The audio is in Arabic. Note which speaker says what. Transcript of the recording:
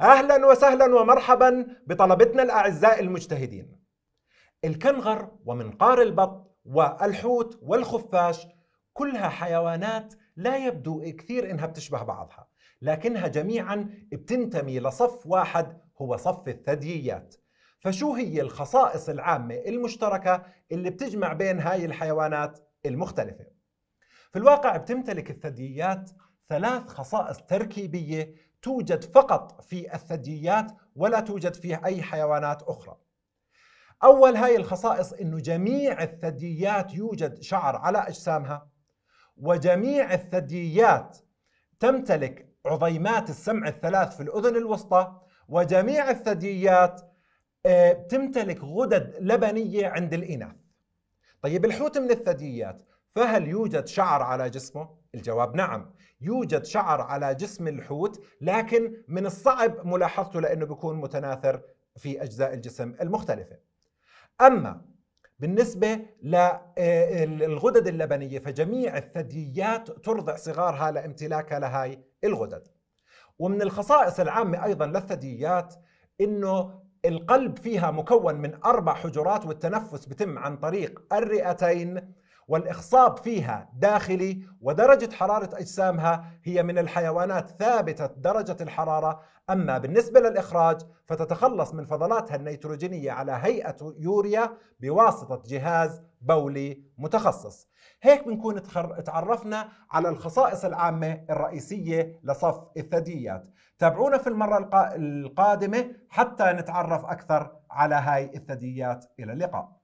Speaker 1: اهلا وسهلا ومرحبا بطلبتنا الاعزاء المجتهدين. الكنغر ومنقار البط والحوت والخفاش كلها حيوانات لا يبدو كثير انها بتشبه بعضها، لكنها جميعا بتنتمي لصف واحد هو صف الثدييات. فشو هي الخصائص العامة المشتركة اللي بتجمع بين هاي الحيوانات المختلفة؟ في الواقع بتمتلك الثدييات ثلاث خصائص تركيبية توجد فقط في الثدييات ولا توجد فيه أي حيوانات أخرى أول هاي الخصائص أنه جميع الثدييات يوجد شعر على أجسامها وجميع الثدييات تمتلك عظيمات السمع الثلاث في الأذن الوسطى وجميع الثدييات آه، تمتلك غدد لبنية عند الإناث طيب الحوت من الثدييات فهل يوجد شعر على جسمه؟ الجواب نعم يوجد شعر على جسم الحوت لكن من الصعب ملاحظته لأنه بيكون متناثر في أجزاء الجسم المختلفة أما بالنسبة للغدد آه، اللبنية فجميع الثدييات ترضع صغارها لامتلاكها لهاي الغدد ومن الخصائص العامة أيضا للثدييات أنه القلب فيها مكون من أربع حجرات والتنفس بتم عن طريق الرئتين والإخصاب فيها داخلي ودرجة حرارة أجسامها هي من الحيوانات ثابتة درجة الحرارة أما بالنسبة للإخراج فتتخلص من فضلاتها النيتروجينية على هيئة يوريا بواسطة جهاز بولي متخصص هيك بنكون تعرفنا على الخصائص العامة الرئيسية لصف الثدييات تابعونا في المرة القادمة حتى نتعرف أكثر على هاي الثدييات إلى اللقاء